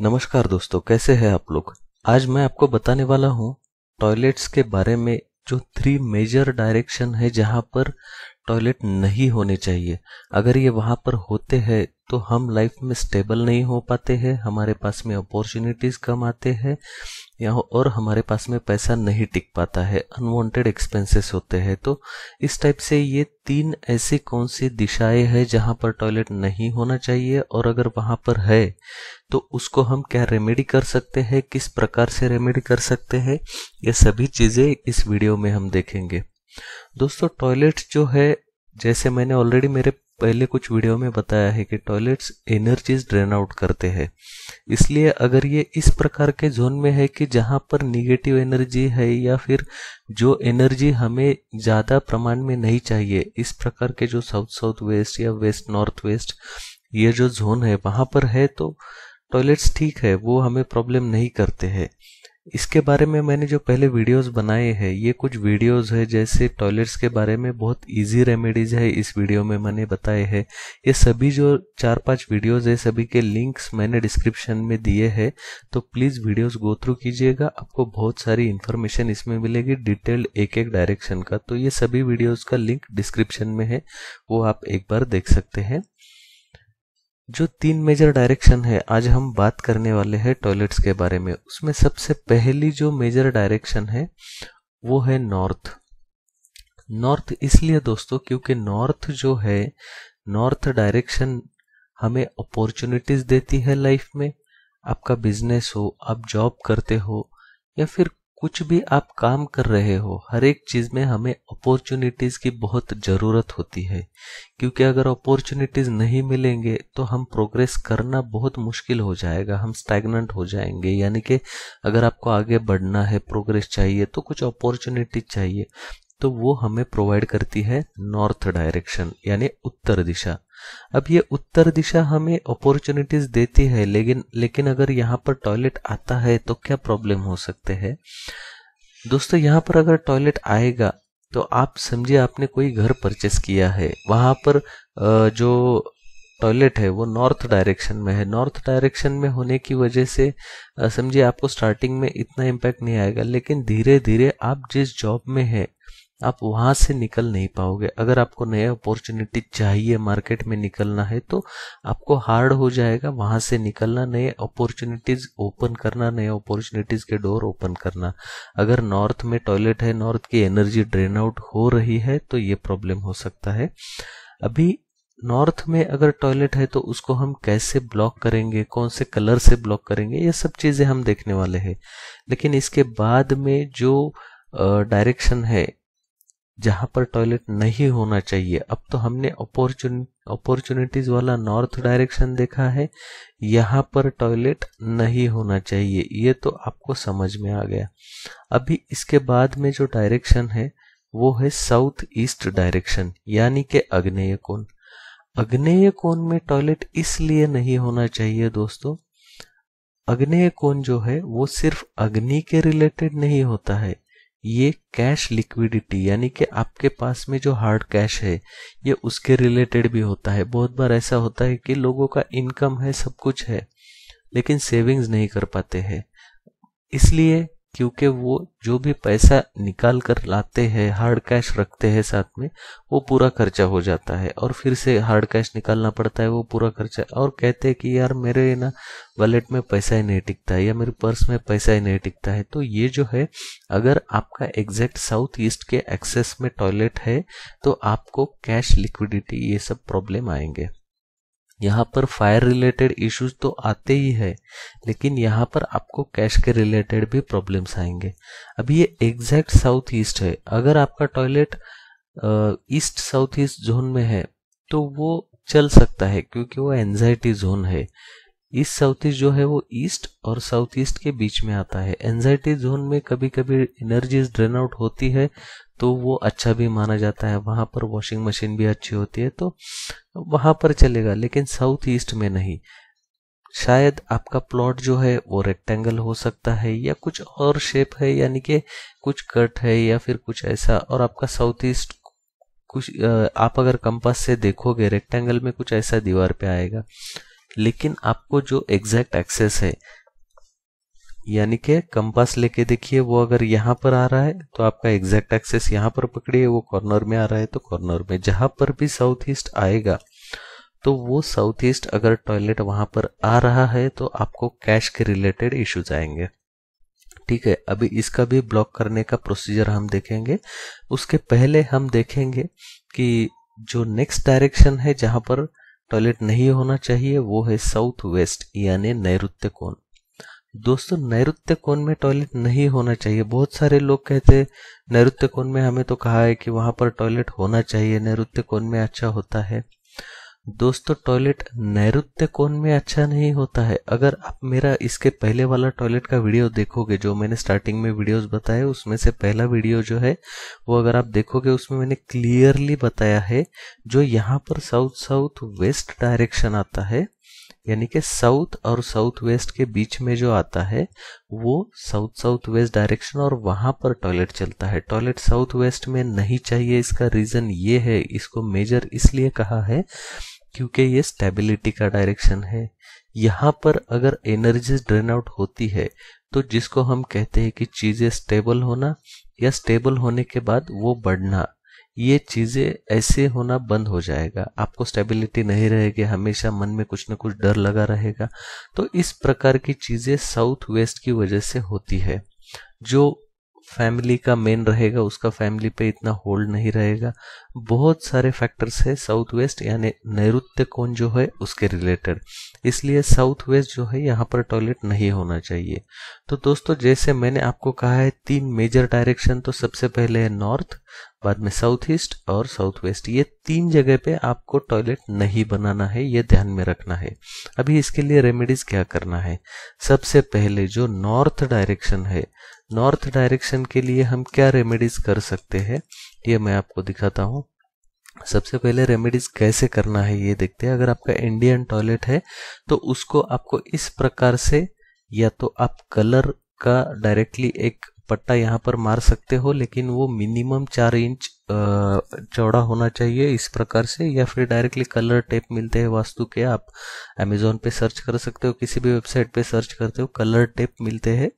नमस्कार दोस्तों कैसे हैं आप लोग आज मैं आपको बताने वाला हूँ टॉयलेट्स के बारे में जो थ्री मेजर डायरेक्शन है जहाँ पर टॉयलेट नहीं होने चाहिए अगर ये वहाँ पर होते हैं तो हम लाइफ में स्टेबल नहीं हो पाते हैं हमारे पास में अपॉर्चुनिटीज कम आते हैं या और हमारे पास में पैसा नहीं टिक पाता है अनवांटेड एक्सपेंसेस होते हैं तो इस टाइप से ये तीन ऐसी कौन सी दिशाएं हैं जहां पर टॉयलेट नहीं होना चाहिए और अगर वहां पर है तो उसको हम क्या रेमेडी कर सकते हैं किस प्रकार से रेमेडी कर सकते हैं ये सभी चीज़ें इस वीडियो में हम देखेंगे दोस्तों टॉयलेट जो है जैसे मैंने ऑलरेडी मेरे पहले कुछ वीडियो में बताया है कि टॉयलेट्स एनर्जीज ड्रेन आउट करते हैं इसलिए अगर ये इस प्रकार के जोन में है कि जहाँ पर निगेटिव एनर्जी है या फिर जो एनर्जी हमें ज़्यादा प्रमाण में नहीं चाहिए इस प्रकार के जो साउथ साउथ वेस्ट या वेस्ट नॉर्थ वेस्ट ये जो जोन है वहाँ पर है तो टॉयलेट्स ठीक है वो हमें प्रॉब्लम नहीं करते हैं इसके बारे में मैंने जो पहले वीडियोस बनाए हैं ये कुछ वीडियोस है जैसे टॉयलेट्स के बारे में बहुत इजी रेमेडीज है इस वीडियो में मैंने बताए हैं ये सभी जो चार पांच वीडियोस है सभी के लिंक्स मैंने डिस्क्रिप्शन में दिए हैं तो प्लीज़ वीडियोस गो थ्रू कीजिएगा आपको बहुत सारी इन्फॉर्मेशन इसमें मिलेगी डिटेल्ड एक एक डायरेक्शन का तो ये सभी वीडियोज़ का लिंक डिस्क्रिप्शन में है वो आप एक बार देख सकते हैं जो तीन मेजर डायरेक्शन है आज हम बात करने वाले हैं टॉयलेट्स के बारे में उसमें सबसे पहली जो मेजर डायरेक्शन है वो है नॉर्थ नॉर्थ इसलिए दोस्तों क्योंकि नॉर्थ जो है नॉर्थ डायरेक्शन हमें अपॉर्चुनिटीज देती है लाइफ में आपका बिजनेस हो आप जॉब करते हो या फिर कुछ भी आप काम कर रहे हो हर एक चीज़ में हमें अपॉर्चुनिटीज़ की बहुत ज़रूरत होती है क्योंकि अगर अपॉर्चुनिटीज़ नहीं मिलेंगे तो हम प्रोग्रेस करना बहुत मुश्किल हो जाएगा हम स्टैगनेंट हो जाएंगे यानी कि अगर आपको आगे बढ़ना है प्रोग्रेस चाहिए तो कुछ अपॉर्चुनिटीज चाहिए तो वो हमें प्रोवाइड करती है नॉर्थ डायरेक्शन यानी उत्तर दिशा अब ये उत्तर दिशा हमें अपॉर्चुनिटीज देती है लेकिन लेकिन अगर यहाँ पर टॉयलेट आता है तो क्या प्रॉब्लम हो सकते हैं दोस्तों यहाँ पर अगर टॉयलेट आएगा तो आप समझिए आपने कोई घर परचेस किया है वहां पर जो टॉयलेट है वो नॉर्थ डायरेक्शन में है नॉर्थ डायरेक्शन में होने की वजह से समझिए आपको स्टार्टिंग में इतना इम्पैक्ट नहीं आएगा लेकिन धीरे धीरे आप जिस जॉब में है आप वहां से निकल नहीं पाओगे अगर आपको नया अपॉर्चुनिटी चाहिए मार्केट में निकलना है तो आपको हार्ड हो जाएगा वहां से निकलना नए अपॉर्चुनिटीज ओपन करना नए अपॉर्चुनिटीज के डोर ओपन करना अगर नॉर्थ में टॉयलेट है नॉर्थ की एनर्जी ड्रेन आउट हो रही है तो ये प्रॉब्लम हो सकता है अभी नॉर्थ में अगर टॉयलेट है तो उसको हम कैसे ब्लॉक करेंगे कौन से कलर से ब्लॉक करेंगे ये सब चीजें हम देखने वाले हैं लेकिन इसके बाद में जो डायरेक्शन है जहां पर टॉयलेट नहीं होना चाहिए अब तो हमने अपॉर्चुनि अपॉर्चुनिटीज वाला नॉर्थ डायरेक्शन देखा है यहां पर टॉयलेट नहीं होना चाहिए ये तो आपको समझ में आ गया अभी इसके बाद में जो डायरेक्शन है वो है साउथ ईस्ट डायरेक्शन यानी के अग्नेय कोण अग्नेय कोण में टॉयलेट इसलिए नहीं होना चाहिए दोस्तों अग्नेय कोण जो है वो सिर्फ अग्नि के रिलेटेड नहीं होता है ये कैश लिक्विडिटी यानी कि आपके पास में जो हार्ड कैश है ये उसके रिलेटेड भी होता है बहुत बार ऐसा होता है कि लोगों का इनकम है सब कुछ है लेकिन सेविंग्स नहीं कर पाते हैं इसलिए क्योंकि वो जो भी पैसा निकाल कर लाते हैं हार्ड कैश रखते हैं साथ में वो पूरा खर्चा हो जाता है और फिर से हार्ड कैश निकालना पड़ता है वो पूरा खर्चा और कहते हैं कि यार मेरे ना वॉलेट में पैसा ही नहीं टिकता है या मेरे पर्स में पैसा ही नहीं टिकता है तो ये जो है अगर आपका एग्जैक्ट साउथ ईस्ट के एक्सेस में टॉयलेट है तो आपको कैश लिक्विडिटी ये सब प्रॉब्लम आएंगे यहाँ पर फायर रिलेटेड इश्यूज तो आते ही है लेकिन यहाँ पर आपको कैश के रिलेटेड भी प्रॉब्लम्स आएंगे अभी ये एग्जैक्ट साउथ ईस्ट है अगर आपका toilet east south east zone में है तो वो चल सकता है क्योंकि वो एनजाइटी जोन है ईस्ट साउथ ईस्ट जो है वो ईस्ट और साउथ ईस्ट के बीच में आता है एनजाइटी जोन में कभी कभी एनर्जी ड्रेन आउट होती है तो वो अच्छा भी माना जाता है वहां पर वॉशिंग मशीन भी अच्छी होती है तो वहां पर चलेगा लेकिन साउथ ईस्ट में नहीं शायद आपका प्लॉट जो है वो रेक्टेंगल हो सकता है या कुछ और शेप है यानी कि कुछ कट है या फिर कुछ ऐसा और आपका साउथ ईस्ट कुछ आप अगर कंपास से देखोगे रेक्टेंगल में कुछ ऐसा दीवार पे आएगा लेकिन आपको जो एग्जैक्ट एक्सेस है यानी के कंपास लेके देखिए वो अगर यहाँ पर आ रहा है तो आपका एग्जैक्ट एक्सेस यहाँ पर पकड़िए वो कॉर्नर में आ रहा है तो कॉर्नर में जहां पर भी साउथ ईस्ट आएगा तो वो साउथ ईस्ट अगर टॉयलेट वहां पर आ रहा है तो आपको कैश के रिलेटेड इश्यूज आएंगे ठीक है अभी इसका भी ब्लॉक करने का प्रोसीजर हम देखेंगे उसके पहले हम देखेंगे कि जो नेक्स्ट डायरेक्शन है जहां पर टॉयलेट नहीं होना चाहिए वो है साउथ वेस्ट यानी नैरुत्य कोण दोस्तों नैरुत्य कोण में टॉयलेट नहीं होना चाहिए बहुत सारे लोग कहते हैं नैरुत्य कोण में हमें तो कहा है कि वहां पर टॉयलेट होना चाहिए नैरुत्य कोण में अच्छा होता है दोस्तों टॉयलेट नैरुत्य कोण में अच्छा नहीं होता है अगर आप मेरा इसके पहले वाला टॉयलेट का वीडियो देखोगे जो मैंने स्टार्टिंग में वीडियोस बताए उसमें से पहला वीडियो जो है वो अगर आप देखोगे उसमें मैंने क्लियरली बताया है जो यहाँ पर साउथ साउथ वेस्ट डायरेक्शन आता है यानी कि साउथ और साउथ वेस्ट के बीच में जो आता है वो साउथ साउथ वेस्ट डायरेक्शन और वहां पर टॉयलेट चलता है टॉयलेट साउथ वेस्ट में नहीं चाहिए इसका रीजन ये है इसको मेजर इसलिए कहा है क्योंकि ये स्टेबिलिटी का डायरेक्शन है यहां पर अगर एनर्जी ड्रेन आउट होती है तो जिसको हम कहते हैं कि चीजें स्टेबल होना या स्टेबल होने के बाद वो बढ़ना ये चीज़ें ऐसे होना बंद हो जाएगा आपको स्टेबिलिटी नहीं रहेगी हमेशा मन में कुछ ना कुछ डर लगा रहेगा तो इस प्रकार की चीज़ें साउथ वेस्ट की वजह से होती है जो फैमिली का मेन रहेगा उसका फैमिली पे इतना होल्ड नहीं रहेगा बहुत सारे फैक्टर्स है साउथ वेस्ट यानी नैरुत्य कौन जो है उसके रिलेटेड इसलिए साउथ वेस्ट जो है यहाँ पर टॉयलेट नहीं होना चाहिए तो दोस्तों जैसे मैंने आपको कहा है तीन मेजर डायरेक्शन तो सबसे पहले है नॉर्थ बाद में साउथ ईस्ट और साउथ वेस्ट ये तीन जगह पे आपको टॉयलेट नहीं बनाना है ये ध्यान में रखना है अभी इसके लिए रेमेडीज क्या करना है सबसे पहले जो नॉर्थ डायरेक्शन है नॉर्थ डायरेक्शन के लिए हम क्या रेमेडीज कर सकते हैं ये मैं आपको दिखाता हूँ सबसे पहले रेमेडीज कैसे करना है ये देखते हैं अगर आपका इंडियन टॉयलेट है तो उसको आपको इस प्रकार से या तो आप कलर का डायरेक्टली एक पट्टा यहाँ पर मार सकते हो लेकिन वो मिनिमम चार इंच चौड़ा होना चाहिए इस प्रकार से या फिर डायरेक्टली कलर टेप मिलते हैं वास्तु के आप अमेजोन पे सर्च कर सकते हो किसी भी वेबसाइट पे सर्च करते हो कलर टेप मिलते हैं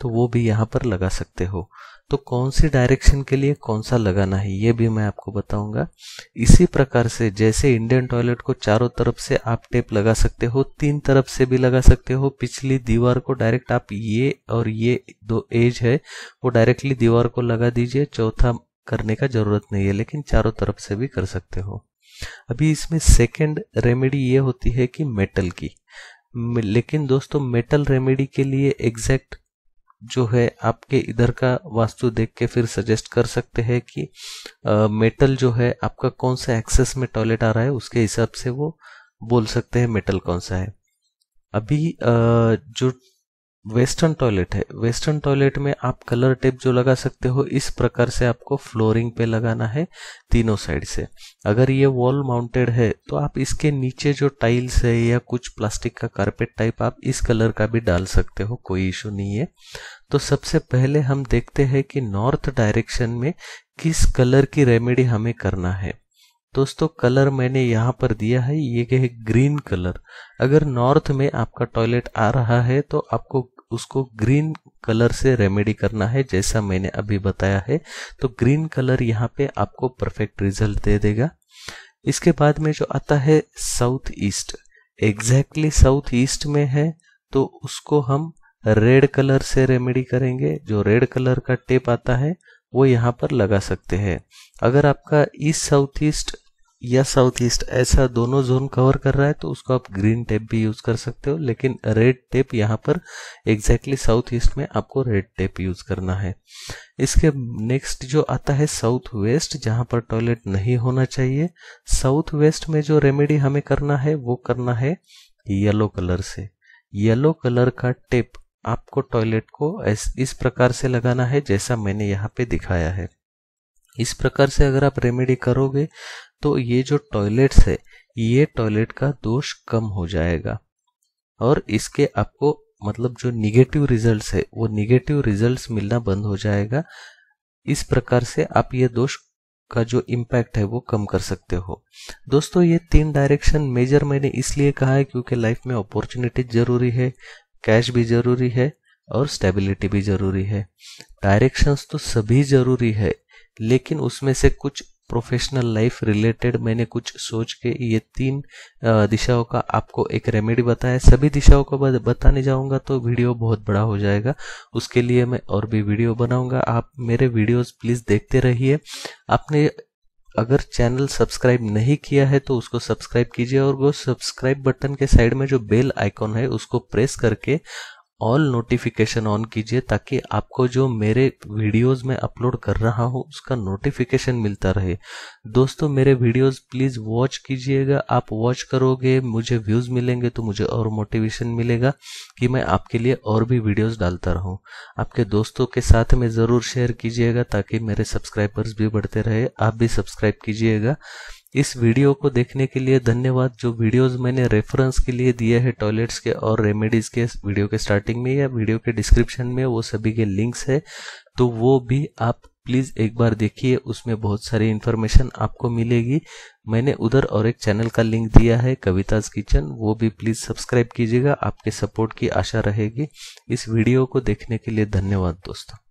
तो वो भी यहाँ पर लगा सकते हो तो कौन सी डायरेक्शन के लिए कौन सा लगाना है ये भी मैं आपको बताऊंगा इसी प्रकार से जैसे इंडियन टॉयलेट को चारों तरफ से आप टेप लगा सकते हो तीन तरफ से भी लगा सकते हो पिछली दीवार को डायरेक्ट आप ये और ये दो एज है वो डायरेक्टली दीवार को लगा दीजिए चौथा करने का जरूरत नहीं है लेकिन चारों तरफ से भी कर सकते हो अभी इसमें सेकेंड रेमेडी ये होती है कि मेटल की लेकिन दोस्तों मेटल रेमेडी के लिए एग्जैक्ट जो है आपके इधर का वास्तु देख के फिर सजेस्ट कर सकते हैं कि आ, मेटल जो है आपका कौन सा एक्सेस में टॉयलेट आ रहा है उसके हिसाब से वो बोल सकते हैं मेटल कौन सा है अभी आ, जो वेस्टर्न टॉयलेट है वेस्टर्न टॉयलेट में आप कलर टेप जो लगा सकते हो इस प्रकार से आपको फ्लोरिंग पे लगाना है तीनों साइड से अगर ये वॉल माउंटेड है तो आप इसके नीचे जो टाइल्स है या कुछ प्लास्टिक का कारपेट टाइप आप इस कलर का भी डाल सकते हो कोई इशू नहीं है तो सबसे पहले हम देखते हैं कि नॉर्थ डायरेक्शन में किस कलर की रेमेडी हमें करना है दोस्तों कलर मैंने यहाँ पर दिया है ये है ग्रीन कलर अगर नॉर्थ में आपका टॉयलेट आ रहा है तो आपको उसको ग्रीन कलर से रेमेडी करना है जैसा मैंने अभी बताया है तो ग्रीन कलर यहाँ पे आपको परफेक्ट रिजल्ट दे देगा इसके बाद में जो आता है south east exactly south east में है तो उसको हम रेड कलर से रेमेडी करेंगे जो रेड कलर का टेप आता है वो यहाँ पर लगा सकते हैं अगर आपका ईस्ट साउथ ईस्ट या साउथ ईस्ट ऐसा दोनों जोन कवर कर रहा है तो उसको आप ग्रीन टेप भी यूज कर सकते हो लेकिन रेड टेप यहाँ पर एग्जैक्टली साउथ ईस्ट में आपको रेड टेप यूज करना है इसके नेक्स्ट जो आता है साउथ वेस्ट जहां पर टॉयलेट नहीं होना चाहिए साउथ वेस्ट में जो रेमेडी हमें करना है वो करना है येलो कलर से येलो कलर का टेप आपको टॉयलेट को इस प्रकार से लगाना है जैसा मैंने यहाँ पे दिखाया है इस प्रकार से अगर आप रेमेडी करोगे तो ये जो टॉयलेट्स है ये टॉयलेट का दोष कम हो जाएगा और इसके आपको मतलब जो निगेटिव रिजल्ट है वो निगेटिव रिजल्ट मिलना बंद हो जाएगा इस प्रकार से आप ये दोष का जो इम्पैक्ट है वो कम कर सकते हो दोस्तों ये तीन डायरेक्शन मेजर मैंने इसलिए कहा है क्योंकि लाइफ में अपॉर्चुनिटी जरूरी है कैश भी जरूरी है और स्टेबिलिटी भी जरूरी है डायरेक्शंस तो सभी जरूरी है लेकिन उसमें से कुछ प्रोफेशनल लाइफ रिलेटेड मैंने कुछ सोच के ये तीन दिशाओं का आपको एक रेमेडी बताया सभी दिशाओं को बताने जाऊंगा तो वीडियो बहुत बड़ा हो जाएगा उसके लिए मैं और भी वीडियो बनाऊंगा आप मेरे वीडियोस प्लीज़ देखते रहिए आपने अगर चैनल सब्सक्राइब नहीं किया है तो उसको सब्सक्राइब कीजिए और वो सब्सक्राइब बटन के साइड में जो बेल आइकॉन है उसको प्रेस करके ऑल नोटिफिकेशन ऑन कीजिए ताकि आपको जो मेरे वीडियोस में अपलोड कर रहा हूँ उसका नोटिफिकेशन मिलता रहे दोस्तों मेरे वीडियोस प्लीज़ वॉच कीजिएगा आप वॉच करोगे मुझे व्यूज़ मिलेंगे तो मुझे और मोटिवेशन मिलेगा कि मैं आपके लिए और भी वीडियोस डालता रहूँ आपके दोस्तों के साथ में ज़रूर शेयर कीजिएगा ताकि मेरे सब्सक्राइबर्स भी बढ़ते रहे आप भी सब्सक्राइब कीजिएगा इस वीडियो को देखने के लिए धन्यवाद जो वीडियोस मैंने रेफरेंस के लिए दिए हैं टॉयलेट्स के और रेमेडीज़ के वीडियो के स्टार्टिंग में या वीडियो के डिस्क्रिप्शन में वो सभी के लिंक्स है तो वो भी आप प्लीज़ एक बार देखिए उसमें बहुत सारी इन्फॉर्मेशन आपको मिलेगी मैंने उधर और एक चैनल का लिंक दिया है कविताज किचन वो भी प्लीज़ सब्सक्राइब कीजिएगा आपके सपोर्ट की आशा रहेगी इस वीडियो को देखने के लिए धन्यवाद दोस्तों